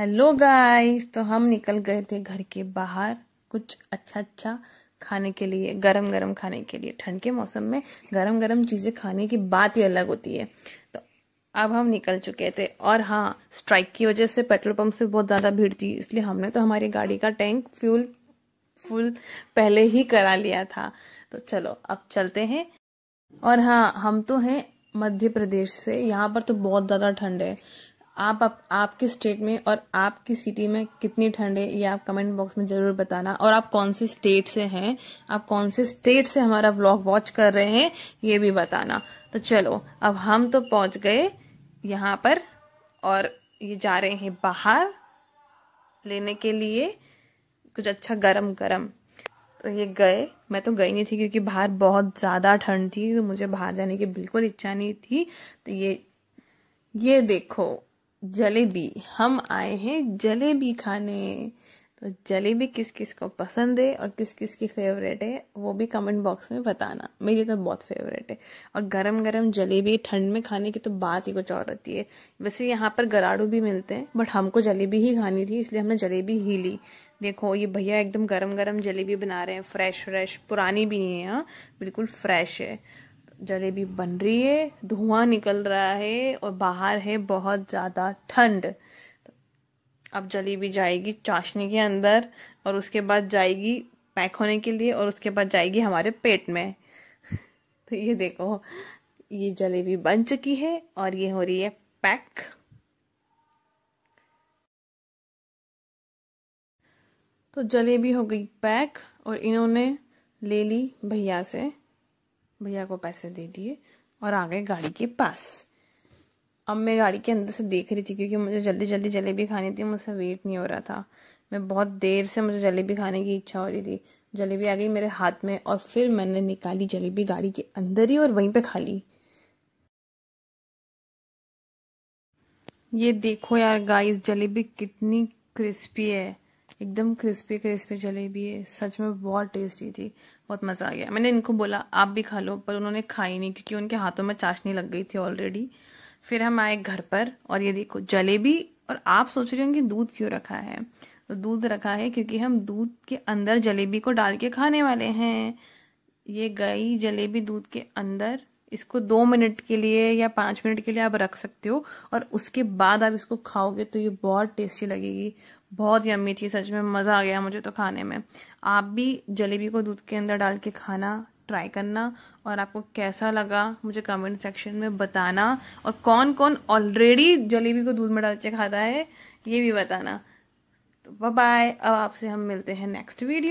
hello guys तो हम निकल गए थे घर के बाहर कुछ अच्छा अच्छा खाने के लिए गरम गरम खाने के लिए ठंड के मौसम में गरम गरम चीज़ें खाने की बात ही अलग होती है तो अब हम निकल चुके थे और हाँ स्ट्राइक की वजह से पेट्रोल पंप से बहुत ज़्यादा भीड़ थी इसलिए हमने तो हमारी गाड़ी का टैंक फ्यूल फुल पहले ही करा लिया था तो चलो अब चलते हैं और हाँ हम तो हैं मध्य प्रदेश से यहाँ पर तो बहुत ज़्यादा ठंड है आप, आप आपके स्टेट में और आपकी सिटी में कितनी ठंड है ये आप कमेंट बॉक्स में जरूर बताना और आप कौन से स्टेट से हैं आप कौन से स्टेट से हमारा ब्लॉग वॉच कर रहे हैं ये भी बताना तो चलो अब हम तो पहुंच गए यहाँ पर और ये जा रहे हैं बाहर लेने के लिए कुछ अच्छा गरम गरम तो ये गए मैं तो गई नहीं थी क्योंकि बाहर बहुत ज़्यादा ठंड थी तो मुझे बाहर जाने की बिल्कुल इच्छा नहीं थी तो ये ये देखो जलेबी हम आए हैं जलेबी खाने तो जलेबी किस किस को पसंद है और किस किस की फेवरेट है वो भी कमेंट बॉक्स में बताना मेरी तो बहुत फेवरेट है और गरम गरम जलेबी ठंड में खाने की तो बात ही कुछ और होती है वैसे यहाँ पर गराड़ू भी मिलते हैं बट हमको जलेबी ही खानी थी इसलिए हमने जलेबी ही ली देखो ये भैया एकदम गरम गरम जलेबी बना रहे हैं फ्रेश फ्रेश पुरानी भी नहीं हाँ, है बिल्कुल फ्रेश है जलेबी बन रही है धुआं निकल रहा है और बाहर है बहुत ज़्यादा ठंड तो अब जलेबी जाएगी चाशनी के अंदर और उसके बाद जाएगी पैक होने के लिए और उसके बाद जाएगी हमारे पेट में तो ये देखो ये जलेबी बन चुकी है और ये हो रही है पैक तो जलेबी हो गई पैक और इन्होंने ले ली भैया से भैया को पैसे दे दिए और आ गए गाड़ी के पास अब मैं गाड़ी के अंदर से देख रही थी क्योंकि मुझे जल्दी जल्दी जलेबी खानी थी मुझसे वेट नहीं हो रहा था मैं बहुत देर से मुझे जलेबी खाने की इच्छा हो रही थी जलेबी आ गई मेरे हाथ में और फिर मैंने निकाली जलेबी गाड़ी के अंदर ही और वहीं पे खा ली ये देखो यार गाइस जलेबी कितनी क्रिस्पी है एकदम क्रिस्पी क्रिस्पी जलेबी है सच में बहुत टेस्टी थी बहुत मज़ा आ गया मैंने इनको बोला आप भी खा लो पर उन्होंने खाई नहीं क्योंकि उनके हाथों में चाशनी लग गई थी ऑलरेडी फिर हम आए घर पर और ये देखो जलेबी और आप सोच रहे होंगे दूध क्यों रखा है तो दूध रखा है क्योंकि हम दूध के अंदर जलेबी को डाल के खाने वाले हैं ये गई जलेबी दूध के अंदर इसको दो मिनट के लिए या पाँच मिनट के लिए आप रख सकते हो और उसके बाद आप इसको खाओगे तो ये बहुत टेस्टी लगेगी बहुत यम्मी थी सच में मज़ा आ गया मुझे तो खाने में आप भी जलेबी को दूध के अंदर डाल के खाना ट्राई करना और आपको कैसा लगा मुझे कमेंट सेक्शन में बताना और कौन कौन ऑलरेडी जलेबी को दूध में डाल के खाता है ये भी बताना तो बाय अब आपसे हम मिलते हैं नेक्स्ट वीडियो